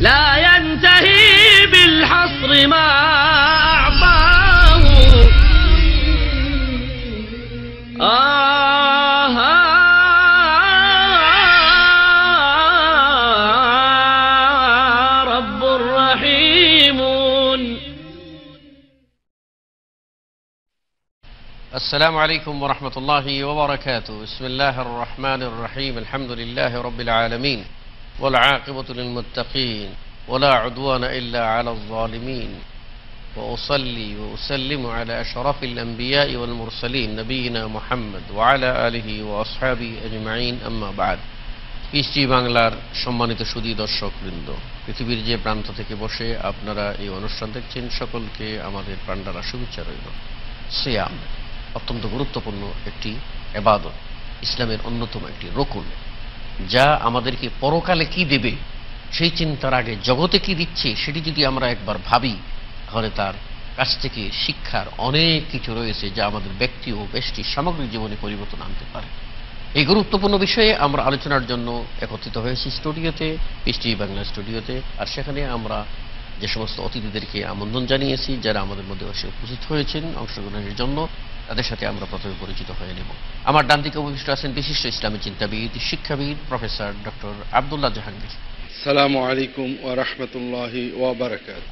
لا ينتهي بالحصر ما السلام عليكم ورحمة الله وبركاته بسم الله الرحمن الرحيم الحمد لله رب العالمين والعاقبة للمتقين ولا عدوان إلا على الظالمين وأصلي وأسلم على أشرف الأنبياء والمرسلين نبينا محمد وعلى آله وأصحابه أجمعين أما بعد ইস্টি বাংলার সম্মানিত সুদী বৃন্দ পৃথিবীর যে প্রান্ত থেকে বসে আপনারা এই অনুষ্ঠান দেখছেন সকলকে আমাদের পান্ডারা শুভেচ্ছা রইল সিয়াম অত্যন্ত গুরুত্বপূর্ণ একটি এবাদত ইসলামের অন্যতম একটি রকুন যা আমাদেরকে পরকালে কি দেবে সেই চিন্তার আগে জগতে কি দিচ্ছে সেটি যদি আমরা একবার ভাবি তাহলে তার কাছ থেকে শিক্ষার অনেক কিছু রয়েছে যা আমাদের ব্যক্তি ও বেশটি সামগ্রিক জীবনে পরিবর্তন আনতে পারে এই গুরুত্বপূর্ণ বিষয়ে আমরা আলোচনার জন্য একত্রিত হয়েছি স্টুডিওতে পিস বাংলা স্টুডিওতে আর সেখানে আমরা যে সমস্ত অতিথিদেরকে আমন্ত্রণ জানিয়েছি যারা আমাদের মধ্যে এসে উপস্থিত হয়েছেন অংশগ্রহণের জন্য তাদের সাথে আমরা প্রথমে পরিচিত হয়ে নেব আমার ডান দিকে অবশিষ্ট আছেন বিশিষ্ট ইসলামী চিন্তাবিদ শিক্ষাবিদ প্রফেসর ডক্টর আবদুল্লাহ জাহাঙ্গীর সালামু আলাইকুম ওয়া রাহমাতুল্লাহি ওয়া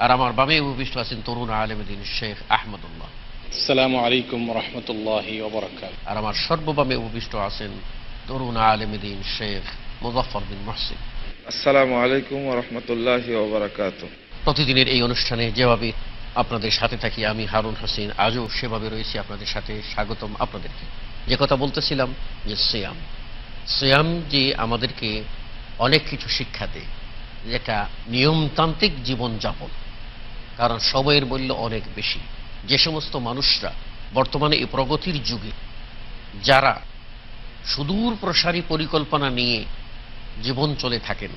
আর আমার বামে উপবিষ্ট আছেন তরুণ আলেমদিন শেখ আহমদুল্লাহ সালামু আলাইকুম ওয়া রাহমাতুল্লাহি আর আমার সর্ববামে উপবিষ্ট আছেন তরুণ আলেমদিন শেখ মুজাফফর বিন মুহসিন আসসালামু আলাইকুম ওয়া রাহমাতুল্লাহি ওয়া বারাকাতুহু প্রতিদিনের এই অনুষ্ঠানে যেভাবে আপনাদের সাথে থাকি আমি হারুন হোসেন আজও সেভাবে রয়েছি আপনাদের সাথে স্বাগতম আপনাদেরকে যে কথা বলতেছিলাম যে সিয়াম সিয়াম যে আমাদেরকে অনেক কিছু শিক্ষা দেয় যেটা নিয়মতান্ত্রিক জীবনযাপন কারণ সময়ের মূল্য অনেক বেশি যে সমস্ত মানুষরা বর্তমানে এই প্রগতির যুগে যারা সুদূর প্রসারী পরিকল্পনা নিয়ে জীবন চলে থাকেন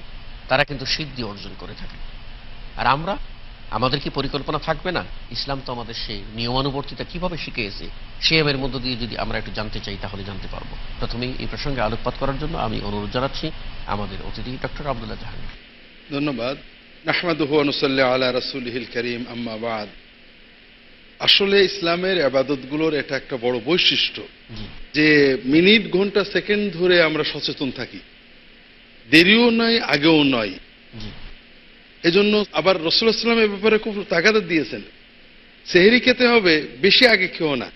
তারা কিন্তু সিদ্ধি অর্জন করে থাকেন আর আমরা আমাদের কি পরিকল্পনা থাকবে না ইসলাম তো আমাদের সেই নিয়মানুবর্তিতা কিভাবে শিখিয়েছে সে মধ্য দিয়ে যদি আমরা একটু জানতে চাই তাহলে জানতে পারবো প্রথমেই এই প্রসঙ্গে আলোকপাত করার জন্য আমি অনুরোধ জানাচ্ছি আমাদের অতিথি ডক্টর আবদুল্লাহ জাহাঙ্গীর ধন্যবাদ আলা রাসুলহিল করিম আম্মাবাদ আসলে ইসলামের আবাদতগুলোর এটা একটা বড় বৈশিষ্ট্য যে মিনিট ঘন্টা সেকেন্ড ধরে আমরা সচেতন থাকি দেরিও নয় আগেও নয় এজন্য আবার রসুল ইসলাম এ ব্যাপারে খুব তাগাদ দিয়েছেন সেহেরি খেতে হবে বেশি আগে খেও না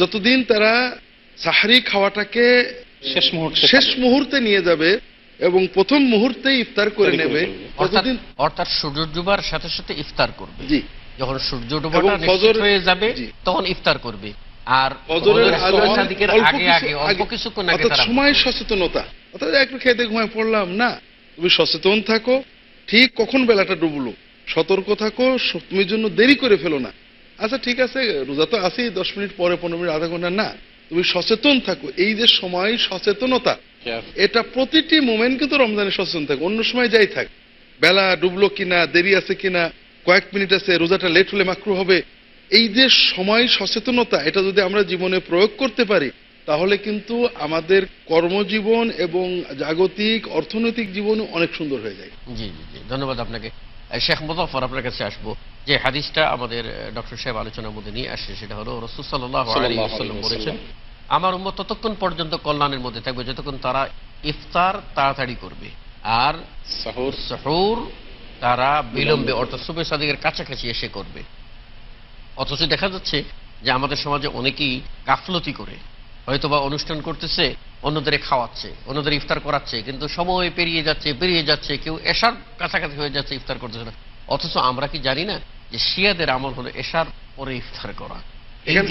যতদিন তারা সাহারি খাওয়াটাকে শেষ মুহূর্তে নিয়ে যাবে এবং প্রথম মুহূর্তে ইফতার করে নেবে ততদিন অর্থাৎ সূর্য ডুবার সাথে সাথে ইফতার করবে যখন সূর্য ডুবাটা হয়ে যাবে তখন ইফতার করবে আর সময় সচেতনতা অর্থাৎ একটু খেতে ঘুমায় পড়লাম না তুমি সচেতন থাকো ঠিক কখন বেলাটা ডুবলো সতর্ক থাকো জন্য দেরি করে ফেলো না আচ্ছা ঠিক আছে রোজা তো দশ মিনিট পরে পনেরো মিনিট আধা ঘন্টা না তুমি সচেতন থাকো এই যে সময় সচেতনতা এটা প্রতিটি মোমেন্ট কিন্তু রমজানে সচেতন থাকে অন্য সময় যাই থাক বেলা ডুবলো কিনা দেরি আছে কিনা কয়েক মিনিট আছে রোজাটা লেট হলে মাকরু হবে এই যে সময় সচেতনতা এটা যদি আমরা জীবনে প্রয়োগ করতে পারি তাহলে কিন্তু আমাদের কর্মজীবন এবং জাগতিক অর্থনৈতিক জীবন অনেক সুন্দর হয়ে যায় জি জি জি ধন্যবাদ আপনাকে শেখ মুজফর আপনার কাছে আসবো যে হাদিসটা আমাদের ডক্টর সাহেব আলোচনার মধ্যে নিয়ে আসছে সেটা হলো রসুল সাল্লাহ বলেছেন আমার উম্মত ততক্ষণ পর্যন্ত কল্যাণের মধ্যে থাকবে যতক্ষণ তারা ইফতার তাড়াতাড়ি করবে আর সাহর তারা বিলম্বে অর্থাৎ সুবে সাদিকের কাছাকাছি এসে করবে অথচ দেখা যাচ্ছে যে আমাদের সমাজে অনেকেই গাফলতি করে হয়তোবা অনুষ্ঠান করতেছে অন্যদের খাওয়াচ্ছে অন্যদের ইফতার করাচ্ছে কিন্তু সময় পেরিয়ে যাচ্ছে পেরিয়ে যাচ্ছে কেউ এসার কাছাকাছি হয়ে যাচ্ছে ইফতার করতেছে না অথচ আমরা কি জানি না যে শিয়াদের আমল হলো এসার পরে ইফতার করা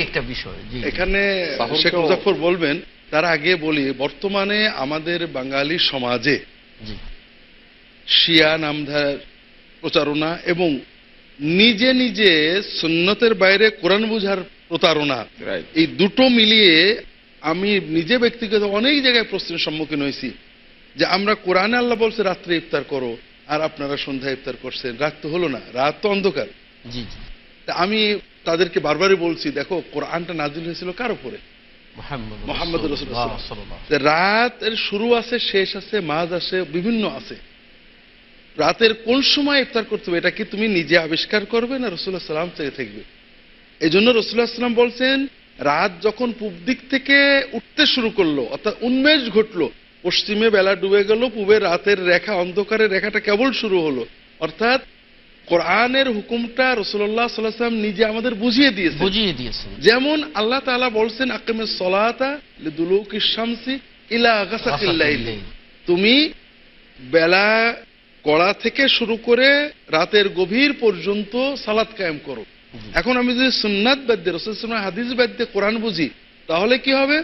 একটা বিষয় এখানে শেখ মুজাফর বলবেন তার আগে বলি বর্তমানে আমাদের বাঙালি সমাজে শিয়া নামধার প্রচারণা এবং নিজে নিজে সুন্নতের বাইরে কোরআন বুঝার প্রতারণা এই দুটো মিলিয়ে আমি নিজে ব্যক্তিগত অনেক জায়গায় প্রশ্নের সম্মুখীন হয়েছি যে আমরা কোরআনে আল্লাহ বলছে রাত্রে ইফতার করো আর আপনারা সন্ধ্যায় ইফতার করছেন রাত তো হলো না রাত তো অন্ধকার আমি তাদেরকে বারবারই বলছি দেখো কোরআনটা নাজিল হয়েছিল কার উপরে মোহাম্মদ রাত এর শুরু আছে শেষ আছে মাঝ আছে বিভিন্ন আছে রাতের কোন সময় ইফতার করতে হবে এটা কি তুমি নিজে আবিষ্কার করবে না রসুল্লাহ সাল্লাম চেয়ে থাকবে এই জন্য রসুল্লাহ সাল্লাম বলছেন রাত যখন পূব দিক থেকে উঠতে শুরু করলো অর্থাৎ উন্মেষ ঘটলো পশ্চিমে বেলা ডুবে গেল পূবে রাতের রেখা অন্ধকারের রেখাটা কেবল শুরু হলো অর্থাৎ কোরআনের হুকুমটা রসুল্লাহ সাল্লাম নিজে আমাদের বুঝিয়ে দিয়েছে বুঝিয়ে দিয়েছে যেমন আল্লাহ তালা বলছেন আকিমে সলাতা দুলুক ইসামসি ইলা তুমি বেলা কড়া থেকে শুরু করে রাতের গভীর পর্যন্ত সালাদ কায়েম করো এখন আমি যদি সুন্নাত বাদ্যে রসুলামের হাদিস বাদ্যে কোরআন বুঝি তাহলে কি হবে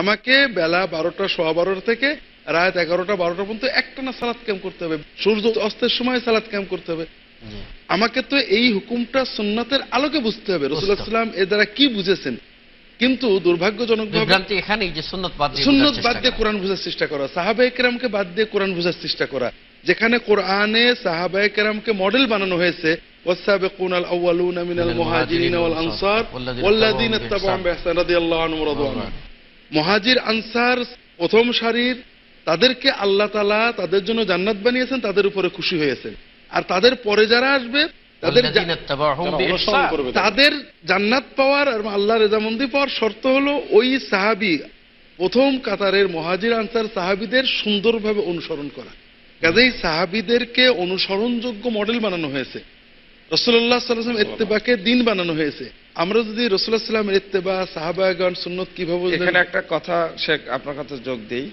আমাকে বেলা বারোটা সোয়া বারোটা থেকে রাত এগারোটা বারোটা পর্যন্ত একটানা সালাদ ক্যাম্প করতে হবে সূর্য অস্তের সময় সালাদ ক্যাম্প করতে হবে আমাকে তো এই হুকুমটা সুন্নাতের আলোকে বুঝতে হবে রসুল্লাহ সাল্লাম এ দ্বারা কি বুঝেছেন কিন্তু দুর্ভাগ্যজনক সুন্নত বাদ দিয়ে কোরআন বোঝার চেষ্টা করা সাহাবে একরামকে বাদ দিয়ে কোরআন বোঝার চেষ্টা করা যেখানে কোরআনে সাহাবায় কেরামকে মডেল বানানো হয়েছে মহাজির আনসার প্রথম সারির তাদেরকে আল্লাহ তালা তাদের জন্য জান্নাত বানিয়েছেন তাদের উপরে খুশি হয়েছেন আর তাদের পরে যারা আসবে তাদের তাদের জান্নাত পাওয়ার আর আল্লাহ রেজামন্দি পাওয়ার শর্ত হলো ওই সাহাবি প্রথম কাতারের মহাজির আনসার সাহাবিদের সুন্দরভাবে অনুসরণ করা কাজেই সাহাবিদেরকে অনুসরণযোগ্য মডেল বানানো হয়েছে রসুল্লাহ সাল্লাম দিন বানানো হয়েছে আমরা যদি রসুল্লাহ সুন্নত কিভাবে এখানে একটা কথা শেখ আপনার যোগ দিই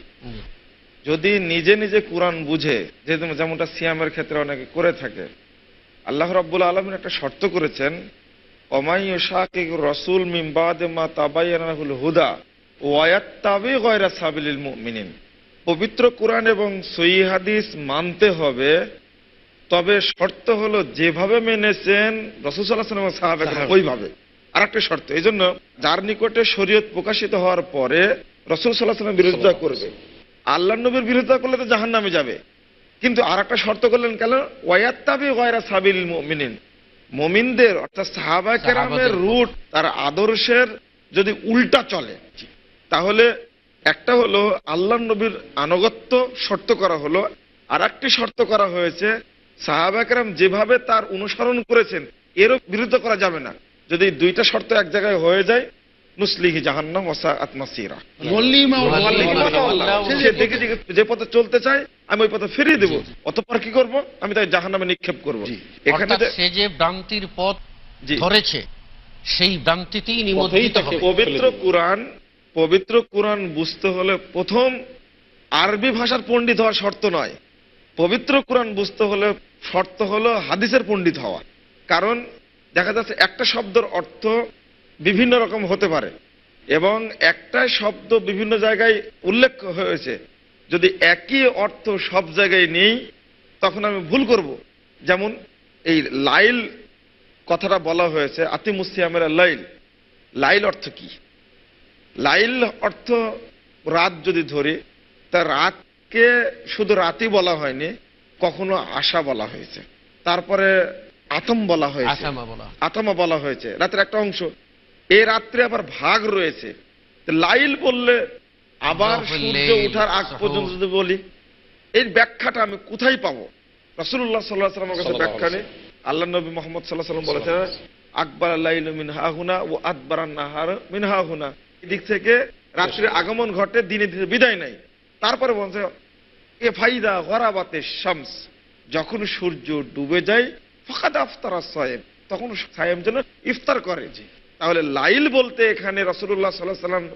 যদি নিজে নিজে কোরআন বুঝে যে যেমনটা সিয়ামের ক্ষেত্রে অনেকে করে থাকে আল্লাহ রাবুল আলমের একটা শর্ত করেছেন অমাই শাকিক রসুল মিম্বাদ মা তাবাই হুদা ওয়ায়াত্তাবি গয়রা সাবিল মিনিম পবিত্র কোরআন এবং সই হাদিস মানতে হবে তবে শর্ত হলো যেভাবে মেনেছেন রসুল এবং ওইভাবে আর একটা শর্ত এই জন্য যার নিকটে শরীয়ত প্রকাশিত হওয়ার পরে রসুল সাল্লাহামের বিরোধিতা করবে আল্লাহ নবীর বিরোধিতা করলে তো জাহান নামে যাবে কিন্তু আর একটা শর্ত করলেন কেন ওয়াত্তাবি গয়রা সাবিল মমিনিন মমিনদের অর্থাৎ সাহাবাকেরামের রুট তার আদর্শের যদি উল্টা চলে তাহলে একটা হলো আল্লাহ নবীর আনুগত্য শর্ত করা হলো আর একটি শর্ত করা হয়েছে সাহাবাকরাম যেভাবে তার অনুসরণ করেছেন এরও বিরুদ্ধ করা যাবে না যদি দুইটা শর্ত এক জায়গায় হয়ে যায় মুসলিহি জাহান্ন ওসা আত্মাসিরা সে যে পথে চলতে চাই আমি ওই পথে ফিরিয়ে দেবো অতপর কি করব আমি তাকে জাহান্নামে নিক্ষেপ করবো এখানে সে যে ভ্রান্তির পথ ধরেছে সেই ভ্রান্তিতেই নিমজ্জিত পবিত্র কোরআন পবিত্র কোরআন বুঝতে হলে প্রথম আরবি ভাষার পণ্ডিত হওয়া শর্ত নয় পবিত্র কোরআন বুঝতে হলে শর্ত হলো হাদিসের পণ্ডিত হওয়া কারণ দেখা যাচ্ছে একটা শব্দের অর্থ বিভিন্ন রকম হতে পারে এবং একটা শব্দ বিভিন্ন জায়গায় উল্লেখ হয়েছে যদি একই অর্থ সব জায়গায় নেই তখন আমি ভুল করব। যেমন এই লাইল কথাটা বলা হয়েছে আতিমুসিয়ামের লাইল লাইল অর্থ কী লাইল অর্থ রাত যদি ধরে তা রাতকে শুধু রাতই বলা হয়নি কখনো আশা বলা হয়েছে তারপরে আতম বলা হয়েছে আতমা বলা হয়েছে রাতের একটা অংশ এই রাত্রে আবার ভাগ রয়েছে লাইল বললে আবার উঠার আগ পর্যন্ত যদি বলি এই ব্যাখ্যাটা আমি কোথায় পাবো রসুল্লাহ সাল্লাহ সাল্লামের কাছে ব্যাখ্যা নেই আল্লাহ নবী মোহাম্মদ সাল্লাহ সাল্লাম বলেছেন আকবর আল্লাহ মিনহা হুনা ও আকবর মিনহা হুনা এদিক থেকে রাত্রির আগমন ঘটে দিনে দিনে বিদায় নাই তারপরে বলছে এ ফাইদা হরাবাতে শামস যখন সূর্য ডুবে যায় ফাঁকাদ আফতারা সাহেব তখন সাহেব যেন ইফতার করে যে তাহলে লাইল বলতে এখানে রসুল্লাহ সাল্লাহ সাল্লাম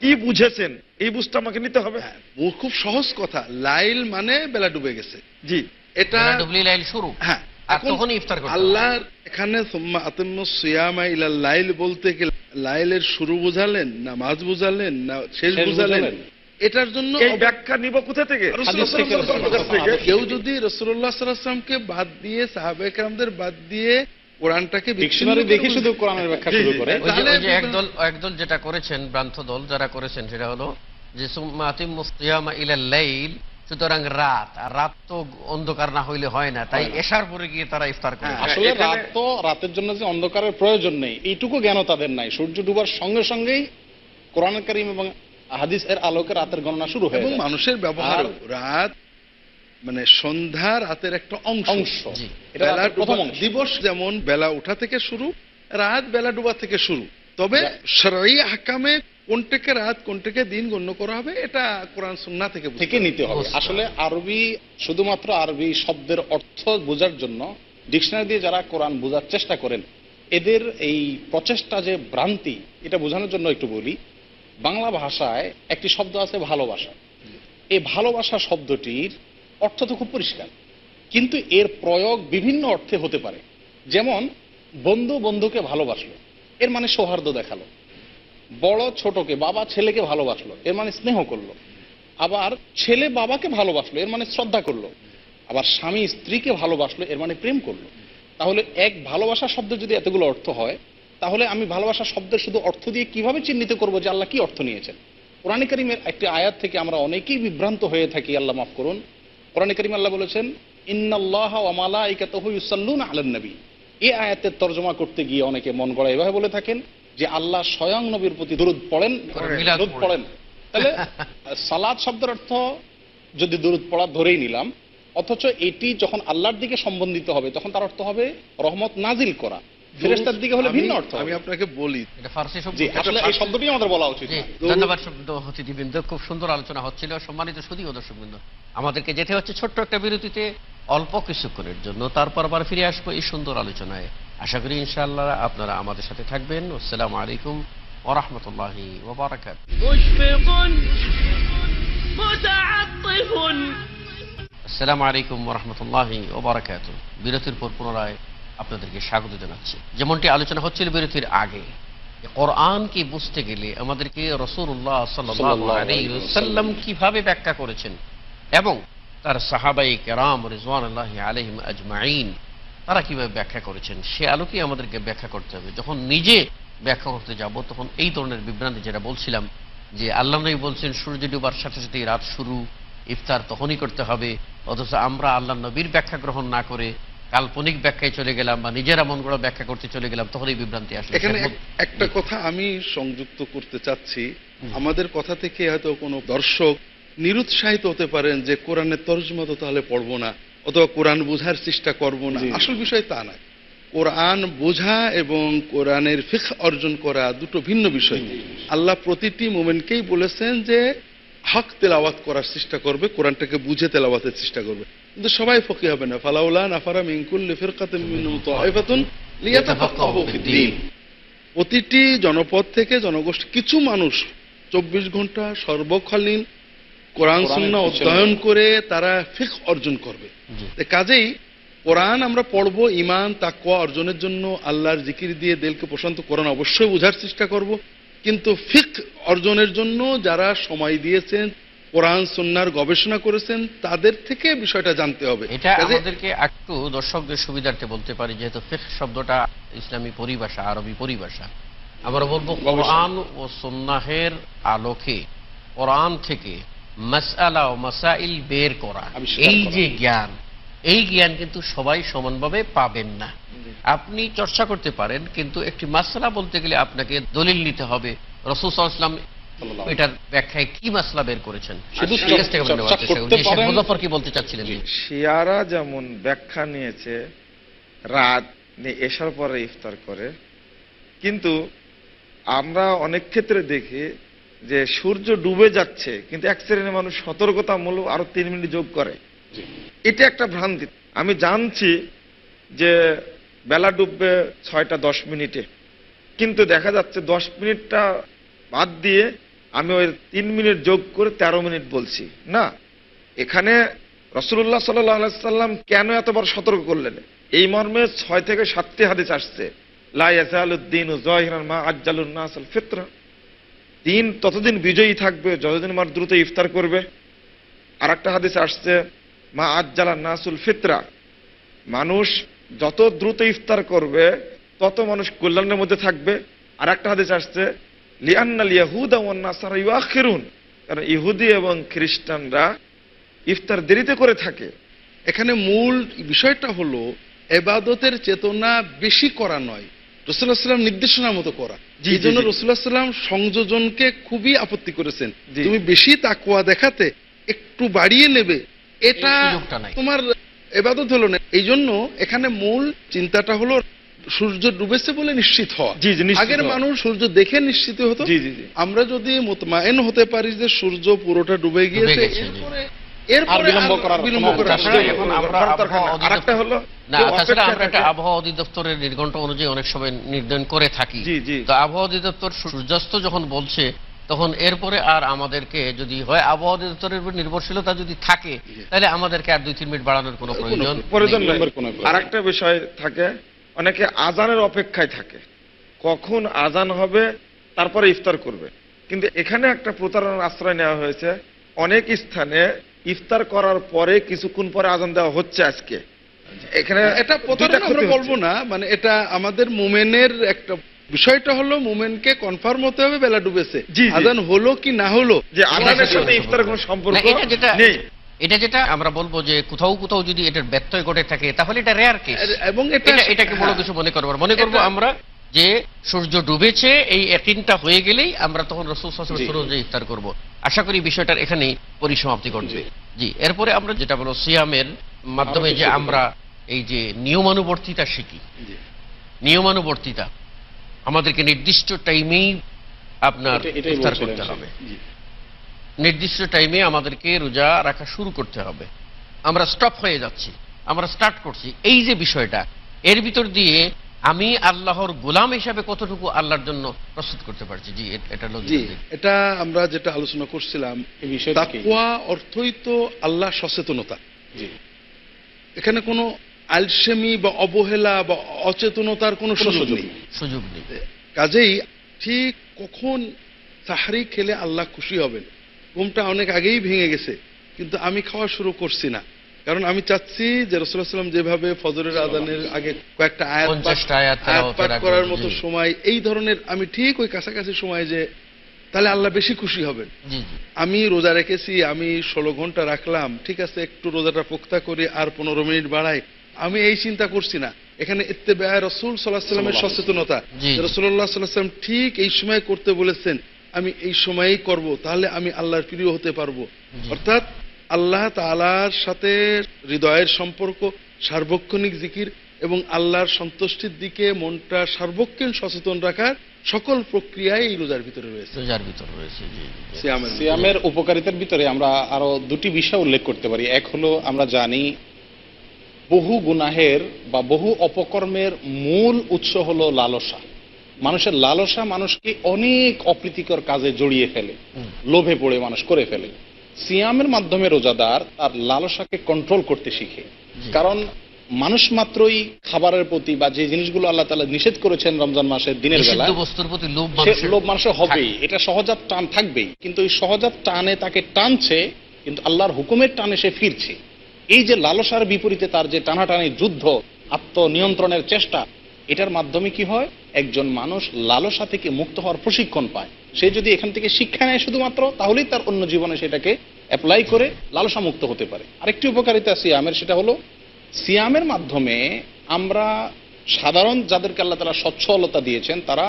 কি বুঝেছেন এই বুঝটা আমাকে নিতে হবে হ্যাঁ, খুব সহজ কথা লাইল মানে বেলা ডুবে গেছে জি এটা ডুবলি লাইল শুরু হ্যাঁ আল্লাহ এখানে লাইল বলতে কি লাইলের শুরু বুঝালেন না মাঝ বুঝালেন না শেষ বুঝালেন এটার জন্য ব্যাখ্যা নিব কোথা থেকে কেউ যদি রসুল্লাহ সাল্লামকে বাদ দিয়ে সাহাবেকরামদের বাদ দিয়ে একদল একদল যেটা করেছেন ভ্রান্ত দল যারা করেছেন সেটা হলো যে সুম্মাতিম ইলা লাইল সুতরাং রাত আর রাত তো অন্ধকার না হইলে হয় না তাই এসার পরে গিয়ে তারা ইফতার করে হ্যাঁ, আসলে রাত তো রাতের জন্য যে অন্ধকারের প্রয়োজন নেই এইটুকু জ্ঞান তাদের নাই সূর্য ডুবার সঙ্গে সঙ্গেই কোরআন করিম এবং হাদিস এর আলোকে রাতের গণনা শুরু হয় এবং মানুষের ব্যবহার রাত মানে সন্ধ্যা রাতের একটা অংশ অংশ দিবস যেমন বেলা ওঠা থেকে শুরু রাত বেলা ডুবা থেকে শুরু তবে সরাই হাকামে কোনটাকে রাত কোনটাকে দিন গণ্য করা হবে এটা কোরআন সুন্না থেকে থেকে নিতে হবে আসলে আরবি শুধুমাত্র আরবি শব্দের অর্থ বোঝার জন্য ডিকশনারি দিয়ে যারা কোরআন বোঝার চেষ্টা করেন এদের এই প্রচেষ্টা যে ভ্রান্তি এটা বোঝানোর জন্য একটু বলি বাংলা ভাষায় একটি শব্দ আছে ভালোবাসা এই ভালোবাসা শব্দটির অর্থ তো খুব পরিষ্কার কিন্তু এর প্রয়োগ বিভিন্ন অর্থে হতে পারে যেমন বন্ধু বন্ধুকে ভালোবাসলো এর মানে সৌহার্দ্য দেখালো বড় ছোটকে বাবা ছেলেকে ভালোবাসলো এর মানে স্নেহ করলো আবার ছেলে বাবাকে ভালোবাসলো এর মানে শ্রদ্ধা করলো আবার স্বামী স্ত্রীকে ভালোবাসলো এর মানে প্রেম করলো তাহলে এক ভালোবাসা শব্দ যদি এতগুলো অর্থ হয় তাহলে আমি ভালোবাসা শব্দের শুধু অর্থ দিয়ে কিভাবে চিহ্নিত করবো যে আল্লাহ কি অর্থ নিয়েছেন কোরআন করিমের একটি আয়াত থেকে আমরা অনেকেই বিভ্রান্ত হয়ে থাকি আল্লাহ মাফ করুন কোরআন করিম আল্লাহ বলেছেন ইন্নাল্লাহ ওয়ামালা আলান নবী এই আয়াতের তর্জমা করতে গিয়ে অনেকে মন গড়া এভাবে বলে থাকেন যে আল্লাহ স্বয়ং নবীর প্রতি দূরত পড়েন দূরত পড়েন তাহলে সালাদ শব্দের অর্থ যদি দূরত পড়া ধরেই নিলাম অথচ এটি যখন আল্লাহর দিকে সম্বন্ধিত হবে তখন তার অর্থ হবে রহমত নাজিল করা দিকে হলে ভিন্ন অর্থ আমি আপনাকে বলি আসলে এই শব্দটি আমাদের বলা উচিত ধন্যবাদ খুব সুন্দর আলোচনা হচ্ছিল সম্মানিত সুদী দর্শকবৃন্দ আমাদেরকে যেতে হচ্ছে ছোট্ট একটা বিরতিতে অল্প কিছুক্ষণের জন্য তারপর আবার ফিরে আসবো এই সুন্দর আলোচনায় আশা করি ইনশাআল্লাহ আপনারা আমাদের সাথে থাকবেন আসসালামু আলাইকুম ওরহমতুল্লাহ ওবরাকাত আসসালামু আলাইকুম ওরহমতুল্লাহ ওবরাকাত বিরতির পর পুনরায় আপনাদেরকে স্বাগত জানাচ্ছি যেমনটি আলোচনা হচ্ছিল বিরতির আগে কোরআন কোরআনকে বুঝতে গেলে আমাদেরকে রসুল্লাহ সাল্লাম কিভাবে ব্যাখ্যা করেছেন এবং তার সাহাবাই কেরাম রিজওয়ান আল্লাহ আলহিম আজমাইন তারা কিভাবে ব্যাখ্যা করেছেন সে আলোকেই আমাদেরকে ব্যাখ্যা করতে হবে যখন নিজে ব্যাখ্যা করতে যাব তখন এই ধরনের বিভ্রান্তি যেটা বলছিলাম যে আল্লাহ নবী বলছেন সূর্য ডুবার সাথে সাথে রাত শুরু ইফতার তখনই করতে হবে অথচ আমরা আল্লাহ নবীর ব্যাখ্যা গ্রহণ না করে কাল্পনিক ব্যাখ্যায় চলে গেলাম বা নিজেরা মন গড়া ব্যাখ্যা করতে চলে গেলাম তখন এই বিভ্রান্তি আসলে এখানে একটা কথা আমি সংযুক্ত করতে চাচ্ছি আমাদের কথা থেকে হয়তো কোনো দর্শক নিরুৎসাহিত হতে পারেন যে কোরআনের তর্জমা তো তাহলে পড়বো না অথবা কোরআন বোঝার চেষ্টা করব না আসল বিষয় তা না কোরআন বোঝা এবং কোরআনের ফিখ অর্জন করা দুটো ভিন্ন বিষয় আল্লাহ প্রতিটি মোমেনকেই বলেছেন যে হক তেলাওয়াত করার চেষ্টা করবে কোরআনটাকে বুঝে তেলাওয়াতের চেষ্টা করবে কিন্তু সবাই ফকি হবে না ফালাউলা নাফারা মিঙ্কুল ফিরকাতুন প্রতিটি জনপদ থেকে জনগোষ্ঠী কিছু মানুষ চব্বিশ ঘন্টা সর্বকালীন কোরআন সুন্না অধ্যয়ন করে তারা ফিক অর্জন করবে কাজেই কোরআন আমরা পড়ব ইমান তাকুয়া অর্জনের জন্য আল্লাহর জিকির দিয়ে দেলকে প্রশান্ত কোরআন অবশ্যই বোঝার চেষ্টা করব কিন্তু ফিক অর্জনের জন্য যারা সময় দিয়েছেন কোরআন সুন্নার গবেষণা করেছেন তাদের থেকে বিষয়টা জানতে হবে এটা আমাদেরকে একটু দর্শকদের সুবিধার্থে বলতে পারি যেহেতু ফিক শব্দটা ইসলামী পরিভাষা আরবি পরিভাষা আমরা বলবো কোরআন ও সন্ন্যাহের আলোকে কোরআন থেকে মাসালা ও মাসাইল বের করা এই যে জ্ঞান এই জ্ঞান কিন্তু সবাই সমানভাবে পাবেন না আপনি চর্চা করতে পারেন কিন্তু একটি মাসলা বলতে গেলে আপনাকে দলিল নিতে হবে রসুলাম এটার ব্যাখ্যায় কি মাসলা বের করেছেন কি বলতে চাচ্ছিলেন শিয়ারা যেমন ব্যাখ্যা নিয়েছে রাত এসার পরে ইফতার করে কিন্তু আমরা অনেক ক্ষেত্রে দেখি যে সূর্য ডুবে যাচ্ছে কিন্তু এক শ্রেণীর মানুষ সতর্কতামূলক আরো তিন মিনিট যোগ করে এটা একটা ভ্রান্তি আমি জানছি যে বেলা ডুববে ছয়টা দশ মিনিটে কিন্তু দেখা যাচ্ছে দশ মিনিটটা বাদ দিয়ে আমি ওই তিন মিনিট যোগ করে তেরো মিনিট বলছি না এখানে রসুল্লাহ সাল্লাহ সাল্লাম কেন এতবার সতর্ক করলেন এই মর্মে ছয় থেকে সাতটি হাদিস আসছে লাইয়াজ উদ্দিন মা আজ্জালুন্না আসল দিন ততদিন বিজয়ী থাকবে যতদিন মার দ্রুত ইফতার করবে আর একটা হাদিস আসছে মা আজ্জালা নাসুল ফিতরা মানুষ যত দ্রুত ইফতার করবে তত মানুষ কল্যাণের মধ্যে থাকবে আর একটা হাদিস আসছে লিয়ান্নাল ইয়াহুদা ওয়ান্নাসারা কারণ ইহুদি এবং খ্রিস্টানরা ইফতার দেরিতে করে থাকে এখানে মূল বিষয়টা হলো এবাদতের চেতনা বেশি করা নয় রসুল্লাহ সাল্লাম নির্দেশনার মতো করা এই জন্য রসুল্লাহ সাল্লাম সংযোজনকে খুবই আপত্তি করেছেন তুমি বেশি তাকুয়া দেখাতে একটু বাড়িয়ে নেবে এটা তোমার এবাদত হলো না এই জন্য এখানে মূল চিন্তাটা হলো সূর্য ডুবেছে বলে নিশ্চিত হওয়া আগের মানুষ সূর্য দেখে নিশ্চিত হতো আমরা যদি মোতমায়েন হতে পারি যে সূর্য পুরোটা ডুবে গিয়েছে এরপরে নির্ঘণ্ট অনুযায়ী অনেক সময় নির্ধারণ করে থাকি তো সূর্যাস্ত যখন বলছে তখন এরপরে আর আমাদেরকে যদি হয় আবহাওয়া অধিদপ্তরের উপর নির্ভরশীলতা যদি থাকে তাহলে আমাদেরকে আর দুই তিন মিনিট বাড়ানোর কোনো প্রয়োজন প্রয়োজন আর একটা বিষয় থাকে অনেকে আজানের অপেক্ষায় থাকে কখন আজান হবে তারপরে ইফতার করবে কিন্তু এখানে একটা প্রতারণার আশ্রয় নেওয়া হয়েছে অনেক স্থানে ইফতার করার পরে কিছুক্ষণ পরে আজান দেওয়া হচ্ছে আজকে এখানে হ্যাঁ, এটা প্রথমটা আমরা বলবো না মানে এটা আমাদের মোমেনের একটা বিষয়টা হলো মোমেনকে কনফার্ম হতে হবে বেলা ডুবেছে আজান হলো কি না হলো যে আজানের সাথে ইফতার কোনো সম্পর্ক নেই এটা যেটা আমরা বলবো যে কোথাও কোথাও যদি এটার ব্যত্যয় ঘটে থাকে তাহলে এটা রেয়ার কেস এবং এটা এটাকে বড় কিছু মনে করবো মনে করবো আমরা যে সূর্য ডুবেছে এই একটা হয়ে গেলেই আমরা তখন রসুল সূর্য ইফতার করব। আশা করি বিষয়টার এখানে পরিসমাপ্তি ঘটবে জি এরপরে আমরা যেটা বলো সিয়ামের মাধ্যমে যে আমরা এই যে নিয়মানুবর্তিতা শিখি নিয়মানুবর্তিতা আমাদেরকে নির্দিষ্ট টাইমেই আপনার ইফতার করতে হবে নির্দিষ্ট টাইমে আমাদেরকে রোজা রাখা শুরু করতে হবে আমরা স্টপ হয়ে যাচ্ছি আমরা স্টার্ট করছি এই যে বিষয়টা এর ভিতর দিয়ে আমি আল্লাহর গোলাম হিসাবে কতটুকু আল্লাহর জন্য প্রস্তুত করতে পারছি জি এটা এটা আমরা যেটা আলোচনা করছিলাম অর্থই তো আল্লাহ সচেতনতা এখানে কোনো আলসেমি বা অবহেলা বা অচেতনতার কোনো সুযোগ নেই সুযোগ নেই কাজেই ঠিক কখন তাহারি খেলে আল্লাহ খুশি হবেন ঘুমটা অনেক আগেই ভেঙে গেছে কিন্তু আমি খাওয়া শুরু করছি না কারণ আমি চাচ্ছি যে রসুল্লাহ সাল্লাম যেভাবে ফজরের আদানের আগে কয়েকটা আয়াত আয়াত করার মতো সময় এই ধরনের আমি ঠিক ওই কাছাকাছি সময় যে তাহলে আল্লাহ বেশি খুশি হবেন আমি রোজা রেখেছি আমি ষোলো ঘন্টা রাখলাম ঠিক আছে একটু রোজাটা পোক্তা করি আর পনেরো মিনিট বাড়াই আমি এই চিন্তা করছি না এখানে এতে ব্যয় রসুল সাল্লাহ সাল্লামের সচেতনতা রসুল্লাহ সাল্লাহ সাল্লাম ঠিক এই সময় করতে বলেছেন আমি এই সময়ই করব তাহলে আমি আল্লাহর প্রিয় হতে পারবো অর্থাৎ আল্লাহ তালার সাথে হৃদয়ের সম্পর্ক সার্বক্ষণিক জিকির এবং আল্লাহর সন্তুষ্টির দিকে মনটা সার্বক্ষণ সচেতন রাখার সকল প্রক্রিয়ায় এই রোজার ভিতরে রয়েছে রোজার ভিতরে রয়েছে সিয়ামের উপকারিতার ভিতরে আমরা আরো দুটি বিষয় উল্লেখ করতে পারি এক হলো আমরা জানি বহু গুনাহের বা বহু অপকর্মের মূল উৎস হলো লালসা মানুষের লালসা মানুষকে অনেক অপ্রীতিকর কাজে জড়িয়ে ফেলে লোভে পড়ে মানুষ করে ফেলে সিয়ামের মাধ্যমে রোজাদার তার লালসাকে কন্ট্রোল করতে শিখে কারণ মানুষ মাত্রই খাবারের প্রতি বা যে জিনিসগুলো আল্লাহ তালা নিষেধ করেছেন রমজান মাসের দিনের বেলা লোভ মানুষের হবেই এটা সহজাত টান থাকবেই কিন্তু ওই সহজাত টানে তাকে টানছে কিন্তু আল্লাহর হুকুমের টানে সে ফিরছে এই যে লালসার বিপরীতে তার যে টানাটানি যুদ্ধ আত্মনিয়ন্ত্রণের চেষ্টা এটার মাধ্যমে কি হয় একজন মানুষ লালসা থেকে মুক্ত হওয়ার প্রশিক্ষণ পায় সে যদি এখান থেকে শিক্ষা নেয় শুধুমাত্র তাহলেই তার অন্য জীবনে সেটাকে অ্যাপ্লাই করে লালসা মুক্ত হতে পারে আরেকটি উপকারিতা সিয়ামের সেটা হলো সিয়ামের মাধ্যমে আমরা সাধারণ যাদেরকে আল্লাহ তারা স্বচ্ছলতা দিয়েছেন তারা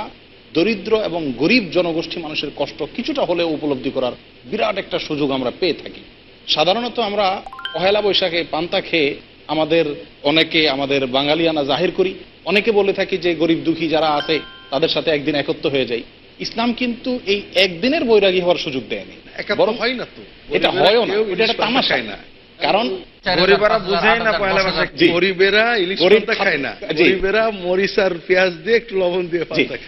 দরিদ্র এবং গরিব জনগোষ্ঠী মানুষের কষ্ট কিছুটা হলেও উপলব্ধি করার বিরাট একটা সুযোগ আমরা পেয়ে থাকি সাধারণত আমরা পহেলা বৈশাখে পান্তা খেয়ে আমাদের অনেকে আমাদের বাঙালিয়ানা জাহির করি অনেকে বলে থাকে যে গরিব দুঃখী যারা আছে তাদের সাথে একদিন একত্র হয়ে যায় ইসলাম কিন্তু এই একদিনের বৈরাগী হওয়ার সুযোগ দেয়নি হয় না তো এটা হয় না এটা একটা তামাশায় না কারণ পেঁয়াজ দিয়ে একটু লবণ দিয়ে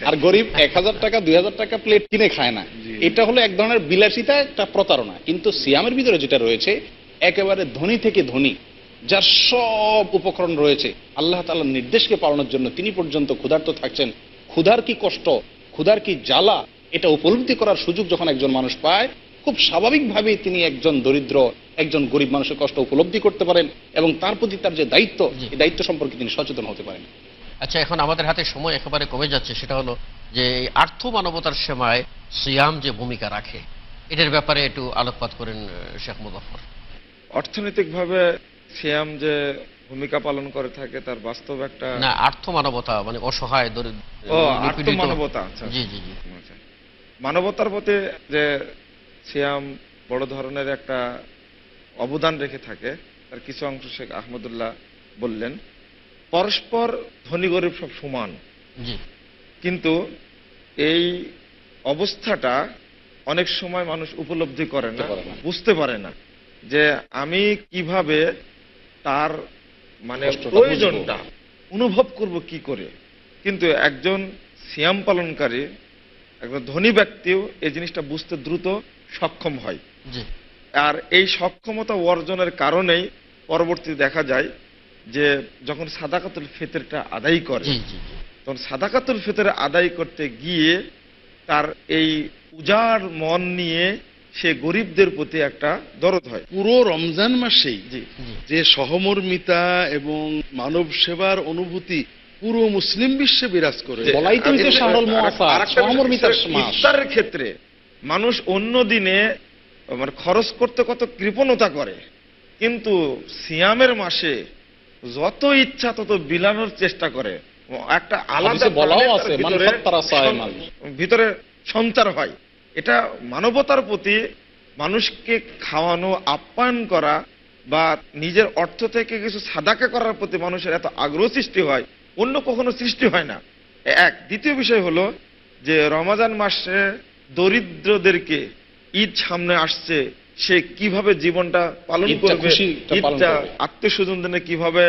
আর গরিব এক হাজার টাকা দুই হাজার টাকা প্লেট কিনে খায় না এটা হলো এক ধরনের বিলাসিতা একটা প্রতারণা কিন্তু সিয়ামের ভিতরে যেটা রয়েছে একেবারে ধনী থেকে ধনী যার সব উপকরণ রয়েছে আল্লাহ তালার নির্দেশকে পালনের জন্য তিনি পর্যন্ত ক্ষুধার্ত থাকছেন ক্ষুধার কি কষ্ট ক্ষুধার কি জ্বালা এটা উপলব্ধি করার সুযোগ যখন একজন মানুষ পায় খুব স্বাভাবিকভাবেই তিনি একজন দরিদ্র একজন গরিব মানুষের কষ্ট উপলব্ধি করতে পারেন এবং তার প্রতি তার যে দায়িত্ব এই দায়িত্ব সম্পর্কে তিনি সচেতন হতে পারেন আচ্ছা এখন আমাদের হাতে সময় একেবারে কমে যাচ্ছে সেটা হলো যে আর্থ মানবতার সময় সিয়াম যে ভূমিকা রাখে এটার ব্যাপারে একটু আলোকপাত করেন শেখ মুজাফর অর্থনৈতিকভাবে সিয়াম যে ভূমিকা পালন করে থাকে তার বাস্তব একটা না আর্থ মানবতা মানে অসহায় দরিদ্র মানবতা আচ্ছা জি জি জি আচ্ছা। মানবতার প্রতি যে সিয়াম বড় ধরনের একটা অবদান রেখে থাকে তার কিছু অংশ শেখ আহমদুল্লাহ বললেন পরস্পর ধনী গরিব সব সমান কিন্তু এই অবস্থাটা অনেক সময় মানুষ উপলব্ধি করে না বুঝতে পারে না যে আমি কিভাবে তার মানে প্রয়োজনটা অনুভব করব কি করে কিন্তু একজন সিয়াম পালনকারী একজন ধনী ব্যক্তিও এই জিনিসটা বুঝতে দ্রুত সক্ষম হয় আর এই সক্ষমতা অর্জনের কারণেই পরবর্তী দেখা যায় যে যখন সাদাকাতুল ফিতরটা আদায় করে তখন সাদাকাতুল ফিতর আদায় করতে গিয়ে তার এই উজাড় মন নিয়ে সে গরিবদের প্রতি একটা দরদ হয় পুরো রমজান মাসেই যে সহমর্মিতা এবং মানব সেবার অনুভূতি পুরো মুসলিম বিশ্বে বিরাজ করে ক্ষেত্রে মানুষ অন্য দিনে মানে খরচ করতে কত কৃপণতা করে কিন্তু সিয়ামের মাসে যত ইচ্ছা তত বিলানোর চেষ্টা করে একটা আলাদা ভিতরে সন্তার হয় এটা মানবতার প্রতি মানুষকে খাওয়ানো আপ্যায়ন করা বা নিজের অর্থ থেকে কিছু সাদাকা করার প্রতি মানুষের এত আগ্রহ সৃষ্টি হয় অন্য কখনো সৃষ্টি হয় না এক দ্বিতীয় বিষয় হলো যে রমাজান মাসে দরিদ্রদেরকে ঈদ সামনে আসছে সে কিভাবে জীবনটা পালন করবে ঈদটা আত্মীয়স্বজনদের কিভাবে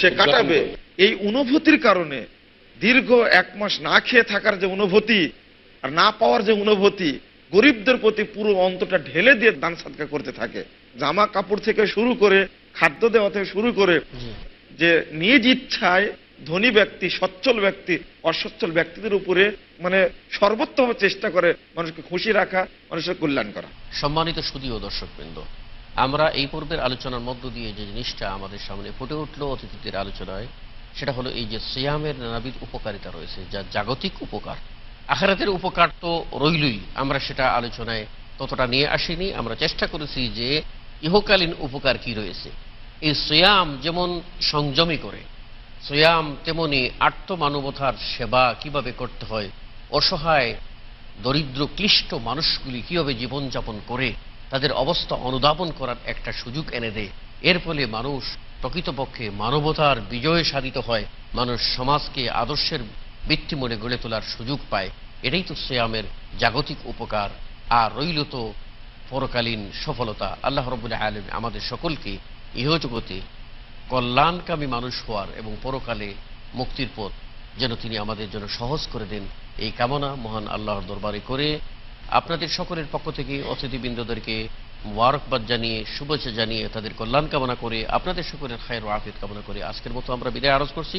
সে কাটাবে এই অনুভূতির কারণে দীর্ঘ এক মাস না খেয়ে থাকার যে অনুভূতি আর না পাওয়ার যে অনুভূতি গরিবদের প্রতি পুরো অন্তটা ঢেলে দিয়ে দান সাদকা করতে থাকে জামা কাপড় থেকে শুরু করে খাদ্য দেওয়া থেকে শুরু করে যে নিজ ইচ্ছায় ধনী ব্যক্তি সচ্ছল ব্যক্তি অসচ্ছল ব্যক্তিদের উপরে মানে সর্বোত্তম চেষ্টা করে মানুষকে খুশি রাখা মানুষের কল্যাণ করা সম্মানিত সুদীয় দর্শক বৃন্দ আমরা এই পর্বের আলোচনার মধ্য দিয়ে যে জিনিসটা আমাদের সামনে ফুটে উঠলো অতিথিদের আলোচনায় সেটা হলো এই যে সিয়ামের নানাবিধ উপকারিতা রয়েছে যা জাগতিক উপকার আখেরাতের উপকার তো রইলই আমরা সেটা আলোচনায় ততটা নিয়ে আসিনি আমরা চেষ্টা করেছি যে ইহকালীন উপকার কি রয়েছে এই সোয়াম যেমন সংযমী করে সোয়াম তেমনি আত্মমানবতার সেবা কিভাবে করতে হয় অসহায় দরিদ্র ক্লিষ্ট মানুষগুলি কীভাবে জীবনযাপন করে তাদের অবস্থা অনুধাবন করার একটা সুযোগ এনে দেয় এর ফলে মানুষ প্রকৃতপক্ষে মানবতার বিজয়ে সাধিত হয় মানুষ সমাজকে আদর্শের মনে গড়ে তোলার সুযোগ পায় এটাই তো শ্রেয়ামের জাগতিক উপকার আর রইল তো পরকালীন সফলতা আল্লাহ রবুল্লাহ আলম আমাদের সকলকে ইহজগতে কল্যাণকামী মানুষ হওয়ার এবং পরকালে মুক্তির পথ যেন তিনি আমাদের জন্য সহজ করে দেন এই কামনা মহান আল্লাহর দরবারে করে আপনাদের সকলের পক্ষ থেকে অতিথিবৃন্দদেরকে মুবারকবাদ জানিয়ে শুভেচ্ছা জানিয়ে তাদের কল্যাণ কামনা করে আপনাদের সকলের খায়ের আফিদ কামনা করে আজকের মতো আমরা বিদায় আরজ করছি